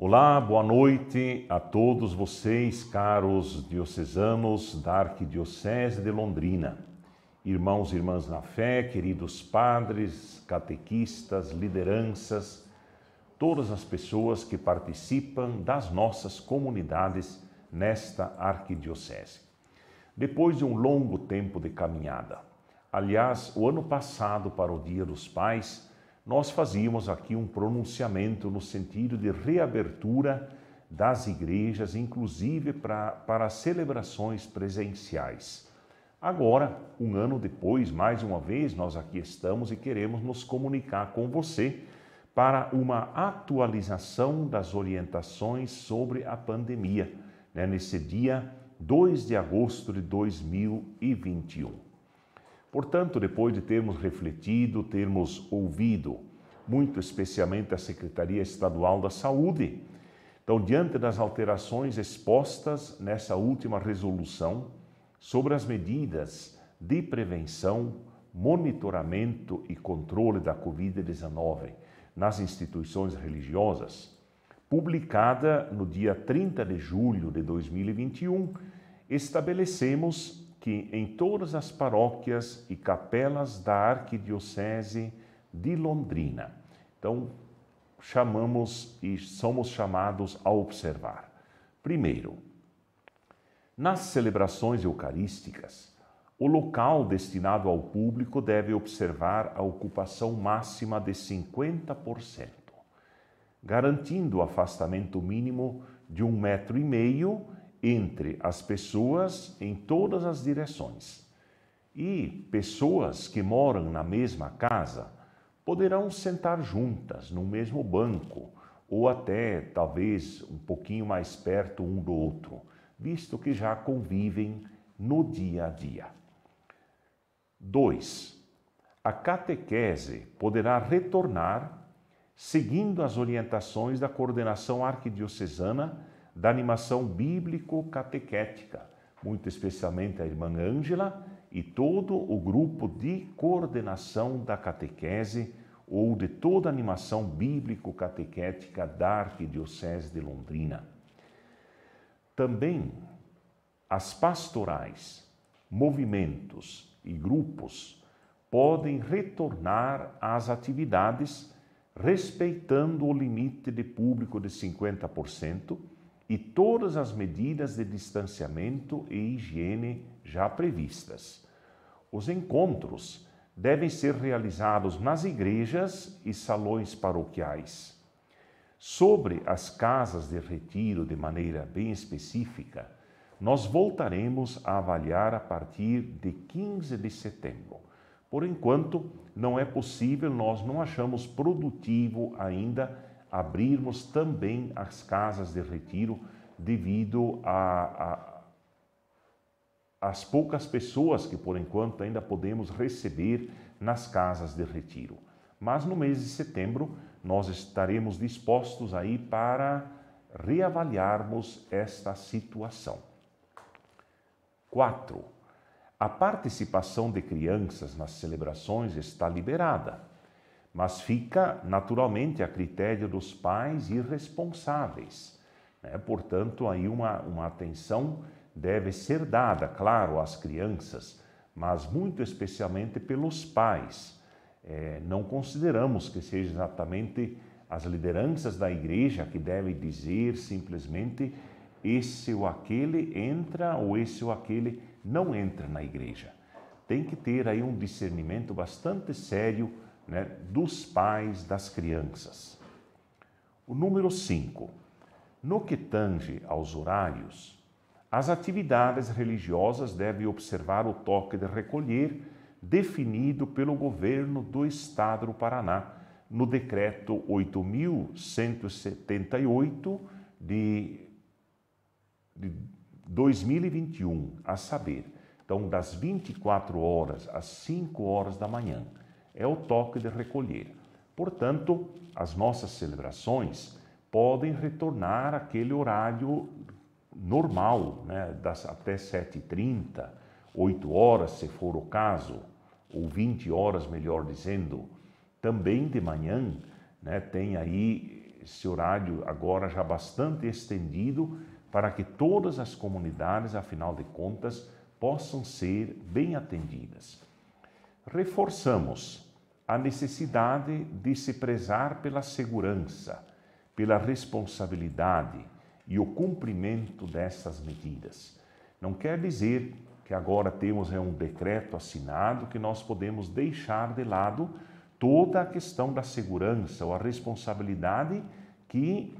Olá, boa noite a todos vocês, caros diocesanos da Arquidiocese de Londrina, irmãos e irmãs na fé, queridos padres, catequistas, lideranças, todas as pessoas que participam das nossas comunidades nesta Arquidiocese. Depois de um longo tempo de caminhada, aliás, o ano passado, para o Dia dos Pais, nós fazíamos aqui um pronunciamento no sentido de reabertura das igrejas, inclusive pra, para celebrações presenciais. Agora, um ano depois, mais uma vez, nós aqui estamos e queremos nos comunicar com você para uma atualização das orientações sobre a pandemia, né, nesse dia 2 de agosto de 2021. Portanto, depois de termos refletido, termos ouvido, muito especialmente a Secretaria Estadual da Saúde, então, diante das alterações expostas nessa última resolução sobre as medidas de prevenção, monitoramento e controle da Covid-19 nas instituições religiosas, publicada no dia 30 de julho de 2021, estabelecemos que em todas as paróquias e capelas da Arquidiocese de Londrina. Então, chamamos e somos chamados a observar. Primeiro, nas celebrações eucarísticas, o local destinado ao público deve observar a ocupação máxima de 50%, garantindo o afastamento mínimo de um metro e meio entre as pessoas em todas as direções. E pessoas que moram na mesma casa poderão sentar juntas no mesmo banco ou até talvez um pouquinho mais perto um do outro, visto que já convivem no dia a dia. 2. A catequese poderá retornar seguindo as orientações da coordenação arquidiocesana da animação bíblico-catequética, muito especialmente a irmã Ângela e todo o grupo de coordenação da catequese ou de toda a animação bíblico-catequética da Arquidiocese de Londrina. Também as pastorais, movimentos e grupos podem retornar às atividades respeitando o limite de público de 50% e todas as medidas de distanciamento e higiene já previstas. Os encontros devem ser realizados nas igrejas e salões paroquiais. Sobre as casas de retiro de maneira bem específica, nós voltaremos a avaliar a partir de 15 de setembro. Por enquanto, não é possível, nós não achamos produtivo ainda abrirmos também as casas de retiro devido a, a, as poucas pessoas que por enquanto ainda podemos receber nas casas de retiro. Mas no mês de setembro nós estaremos dispostos aí para reavaliarmos esta situação. 4. A participação de crianças nas celebrações está liberada mas fica naturalmente a critério dos pais irresponsáveis, Né? Portanto, aí uma, uma atenção deve ser dada, claro, às crianças, mas muito especialmente pelos pais. É, não consideramos que seja exatamente as lideranças da igreja que devem dizer simplesmente esse ou aquele entra ou esse ou aquele não entra na igreja. Tem que ter aí um discernimento bastante sério né, dos pais das crianças. O número 5. No que tange aos horários, as atividades religiosas devem observar o toque de recolher definido pelo governo do Estado do Paraná no decreto 8178 de, de 2021, a saber, então das 24 horas às 5 horas da manhã é o toque de recolher. Portanto, as nossas celebrações podem retornar àquele horário normal, né, das, até 7h30, 8 horas, se for o caso, ou 20 horas, melhor dizendo. Também de manhã né, tem aí esse horário agora já bastante estendido para que todas as comunidades, afinal de contas, possam ser bem atendidas. Reforçamos a necessidade de se prezar pela segurança, pela responsabilidade e o cumprimento dessas medidas. Não quer dizer que agora temos é um decreto assinado que nós podemos deixar de lado toda a questão da segurança ou a responsabilidade que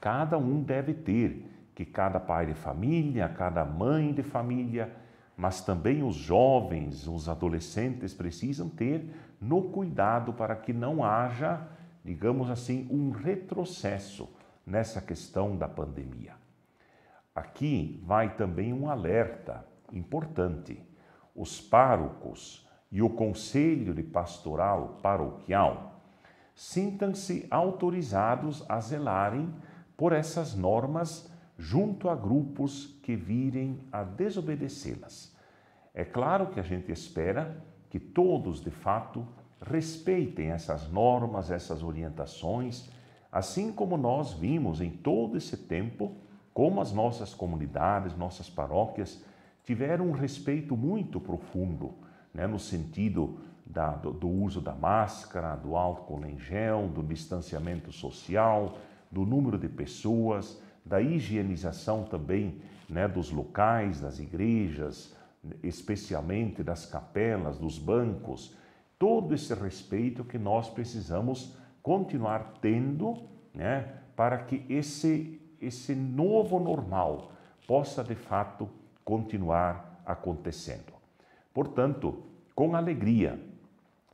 cada um deve ter, que cada pai de família, cada mãe de família, mas também os jovens, os adolescentes precisam ter no cuidado para que não haja, digamos assim, um retrocesso nessa questão da pandemia. Aqui vai também um alerta importante. Os párocos e o conselho de pastoral paroquial sintam-se autorizados a zelarem por essas normas junto a grupos que virem a desobedecê-las. É claro que a gente espera que todos, de fato, respeitem essas normas, essas orientações, assim como nós vimos em todo esse tempo como as nossas comunidades, nossas paróquias tiveram um respeito muito profundo, né, no sentido da, do, do, uso da máscara, do álcool em gel, do distanciamento social, do número de pessoas, da higienização também né, dos locais, das igrejas, especialmente das capelas, dos bancos, todo esse respeito que nós precisamos continuar tendo né, para que esse, esse novo normal possa de fato continuar acontecendo. Portanto, com alegria,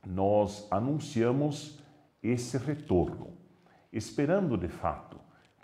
nós anunciamos esse retorno, esperando de fato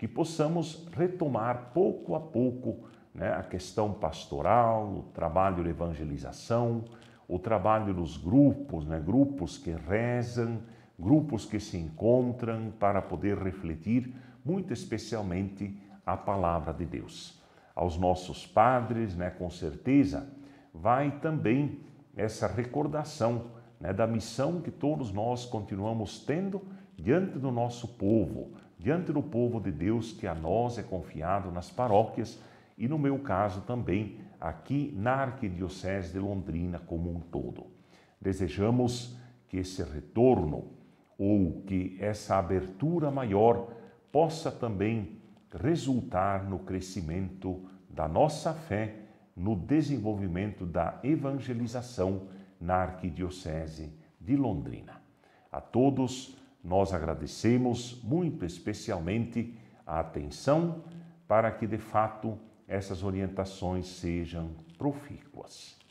que possamos retomar pouco a pouco né, a questão pastoral, o trabalho de evangelização, o trabalho dos grupos, né, grupos que rezam, grupos que se encontram para poder refletir, muito especialmente a palavra de Deus. Aos nossos padres, né, com certeza, vai também essa recordação né, da missão que todos nós continuamos tendo diante do nosso povo, diante do povo de Deus que a nós é confiado nas paróquias e, no meu caso, também aqui na Arquidiocese de Londrina como um todo. Desejamos que esse retorno ou que essa abertura maior possa também resultar no crescimento da nossa fé, no desenvolvimento da evangelização na Arquidiocese de Londrina. A todos, nós agradecemos muito especialmente a atenção para que de fato essas orientações sejam profícuas.